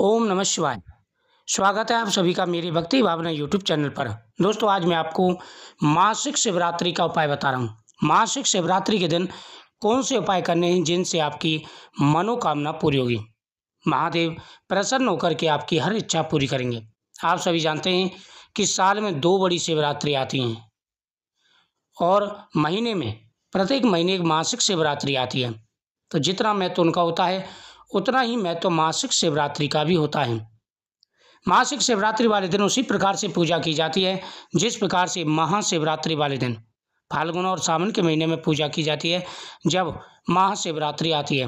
ओम नमः शिवाय स्वागत है आप सभी का मेरी भक्ति भावना यूट्यूब चैनल पर दोस्तों आज मैं आपको मासिक शिवरात्रि का उपाय बता रहा हूँ मासिक शिवरात्रि के दिन कौन से उपाय करने हैं जिनसे आपकी मनोकामना पूरी होगी महादेव प्रसन्न होकर के आपकी हर इच्छा पूरी करेंगे आप सभी जानते हैं कि साल में दो बड़ी शिवरात्रि आती हैं और महीने में प्रत्येक महीने एक मासिक शिवरात्रि आती है तो जितना महत्व तो उनका होता है उतना ही महत्व तो मासिक शिवरात्रि का भी होता है मासिक शिवरात्रि वाले दिन उसी प्रकार से पूजा की जाती है जिस प्रकार से महाशिवरात्रि वाले दिन फाल्गुन और सावन के महीने में पूजा की जाती है जब महाशिवरात्रि आती है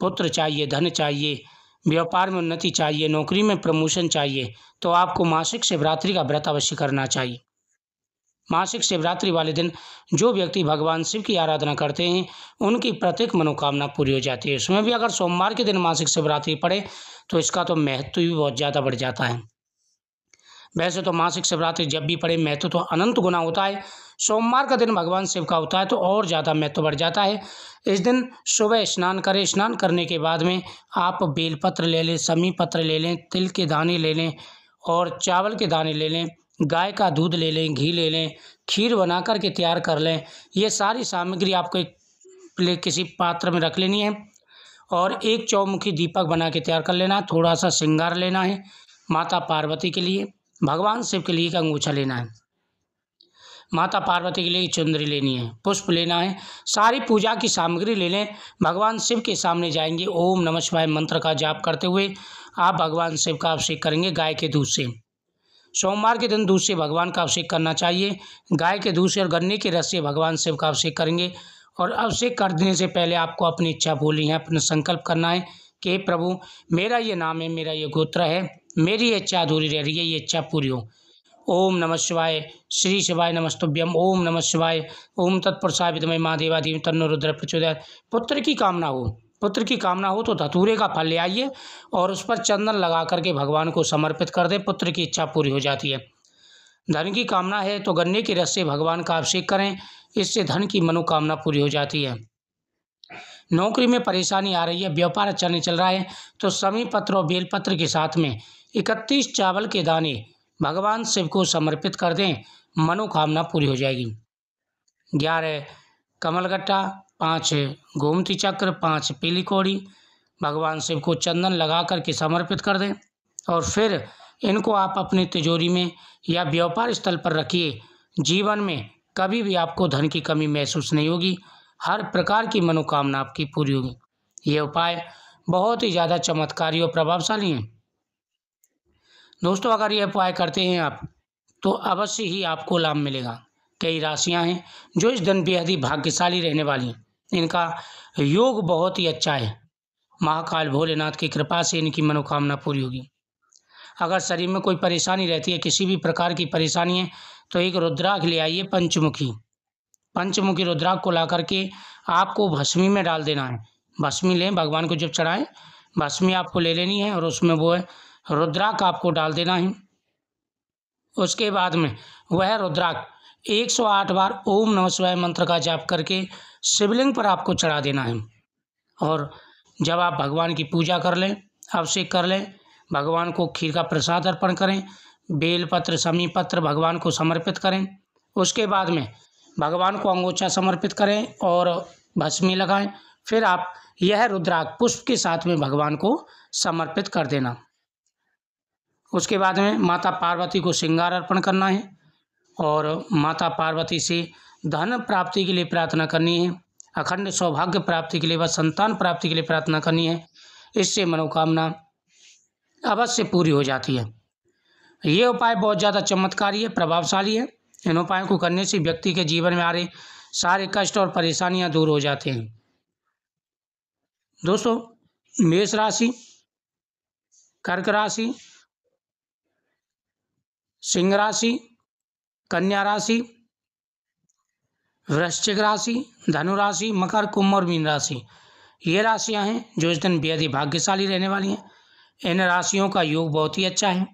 पुत्र चाहिए धन चाहिए व्यापार में उन्नति चाहिए नौकरी में प्रमोशन चाहिए तो आपको मासिक शिवरात्रि का व्रत अवश्य करना चाहिए मासिक शिवरात्रि वाले दिन जो व्यक्ति भगवान शिव की आराधना करते हैं उनकी प्रत्येक मनोकामना पूरी हो जाती है उसमें भी अगर सोमवार के दिन मासिक शिवरात्रि पड़े तो इसका तो महत्व भी बहुत ज़्यादा बढ़ जाता है वैसे तो मासिक शिवरात्रि जब भी पड़े महत्व तो अनंत गुना होता है सोमवार का दिन भगवान शिव का होता है तो और ज़्यादा महत्व बढ़ जाता है इस दिन सुबह स्नान करें स्नान करने के बाद में आप बेलपत्र ले लें समी पत्र ले लें तिल के दाने ले लें और चावल के दाने ले लें गाय का दूध ले लें घी ले लें खीर बना कर के तैयार कर लें ये सारी सामग्री आपको एक प्ले किसी पात्र में रख लेनी है और एक चौमुखी दीपक बना के तैयार कर लेना है थोड़ा सा श्रृंगार लेना है माता पार्वती के लिए भगवान शिव के लिए एक अंगूछा लेना है माता पार्वती के लिए चुंदरी लेनी है पुष्प लेना है सारी पूजा की सामग्री ले लें भगवान शिव के सामने जाएंगे ओम नमः शिवाय मंत्र का जाप करते हुए आप भगवान शिव का अभिषेक करेंगे गाय के दूध से सोमवार के दिन दूध से भगवान का अभिषेक करना चाहिए गाय के दूध से और गन्ने के रस से भगवान शिव का अभिषेक करेंगे और अभिषेक कर देने से पहले आपको अपनी इच्छा बोली है अपना संकल्प करना है कि प्रभु मेरा ये नाम है मेरा ये गोत्र है मेरी इच्छा अधूरी रह रही है ये इच्छा पूरी हो ओम नमः शिवाय श्री शिवाय नमस्तुभ्यम ओम नमः शिवाय ओम तत्पुरुषाय विदमय महादेवा देवी तन्नो रुद्र प्रचोदय पुत्र की कामना हो पुत्र की कामना हो तो धतूरे का फल ले आइए और उस पर चंदन लगा करके भगवान को समर्पित कर दें पुत्र की इच्छा पूरी हो जाती है धन की कामना है तो गन्ने के रस से भगवान का अभिषेक करें इससे धन की मनोकामना पूरी हो जाती है नौकरी में परेशानी आ रही है व्यापार अच्छा नहीं चल रहा है तो समी पत्र और बेलपत्र के साथ में इकतीस चावल के दाने भगवान शिव को समर्पित कर दें मनोकामना पूरी हो जाएगी ग्यारह कमलगट्टा पाँच गोमती चक्र पाँच पीली कौड़ी भगवान शिव को चंदन लगा करके समर्पित कर दें और फिर इनको आप अपनी तिजोरी में या व्यापार स्थल पर रखिए जीवन में कभी भी आपको धन की कमी महसूस नहीं होगी हर प्रकार की मनोकामना आपकी पूरी होगी ये उपाय बहुत ही ज़्यादा चमत्कारी और प्रभावशाली हैं दोस्तों अगर ये उपाय करते हैं आप तो अवश्य ही आपको लाभ मिलेगा कई राशियां हैं जो इस दिन बेहद ही भाग्यशाली रहने वाली हैं इनका योग बहुत ही अच्छा है महाकाल भोलेनाथ की कृपा से इनकी मनोकामना पूरी होगी अगर शरीर में कोई परेशानी रहती है किसी भी प्रकार की परेशानी है तो एक रुद्राक्ष ले आइए पंचमुखी पंचमुखी रुद्राक्ष को ला करके आपको भस्मी में डाल देना है भस्मी लें भगवान को जब चढ़ाएं भस्मी आपको ले लेनी है और उसमें वो है रुद्राक्ष आपको डाल देना है उसके बाद में वह रुद्राक्ष 108 बार ओम नमः शिवाय मंत्र का जाप करके शिवलिंग पर आपको चढ़ा देना है और जब आप भगवान की पूजा कर लें अभिषेक कर लें भगवान को खीर का प्रसाद अर्पण करें बेलपत्र समी पत्र भगवान को समर्पित करें उसके बाद में भगवान को अंगोछा समर्पित करें और भस्मी लगाएं फिर आप यह रुद्राक्ष पुष्प के साथ में भगवान को समर्पित कर देना उसके बाद में माता पार्वती को श्रृंगार अर्पण करना है और माता पार्वती से धन प्राप्ति के लिए प्रार्थना करनी है अखंड सौभाग्य प्राप्ति के लिए व संतान प्राप्ति के लिए प्रार्थना करनी है इससे मनोकामना अवश्य पूरी हो जाती है ये उपाय बहुत ज़्यादा चमत्कारी है प्रभावशाली है इन उपायों को करने से व्यक्ति के जीवन में आ रहे सारे कष्ट और परेशानियां दूर हो जाते हैं दोस्तों मेष राशि कर्क राशि सिंह राशि कन्या राशि वृश्चिक राशि धनु राशि मकर कुंभ और मीन राशि ये राशियां हैं जो इस दिन बेहद ही भाग्यशाली रहने वाली हैं इन राशियों का योग बहुत ही अच्छा है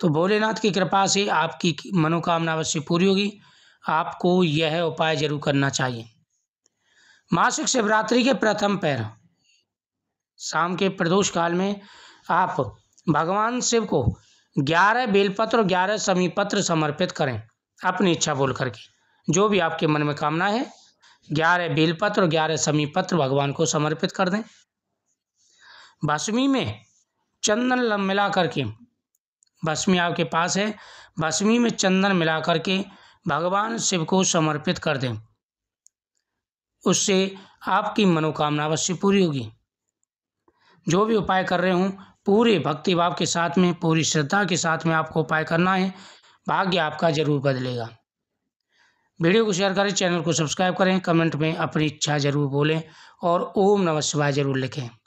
तो भोलेनाथ की कृपा से आपकी मनोकामना अवश्य पूरी होगी आपको यह उपाय जरूर करना चाहिए मासिक शिवरात्रि के प्रथम पैर शाम के प्रदोष काल में आप भगवान शिव को ग्यारह बेलपत्र और ग्यारह समीपत्र समर्पित करें अपनी इच्छा बोल करके जो भी आपके मन में कामना है ग्यारह बेलपत्र और ग्यारह समीपत्र भगवान को समर्पित कर दें भस्मी में चंदन मिला करके भस्मी आपके पास है भस्मी में चंदन मिला करके भगवान शिव को समर्पित कर दें उससे आपकी मनोकामना अवश्य पूरी होगी जो भी उपाय कर रहे हूँ पूरे भक्ति भाव के साथ में पूरी श्रद्धा के साथ में आपको उपाय करना है भाग्य आपका जरूर बदलेगा वीडियो को शेयर करें चैनल को सब्सक्राइब करें कमेंट में अपनी इच्छा जरूर बोलें और ओम नमः शिवाय जरूर लिखें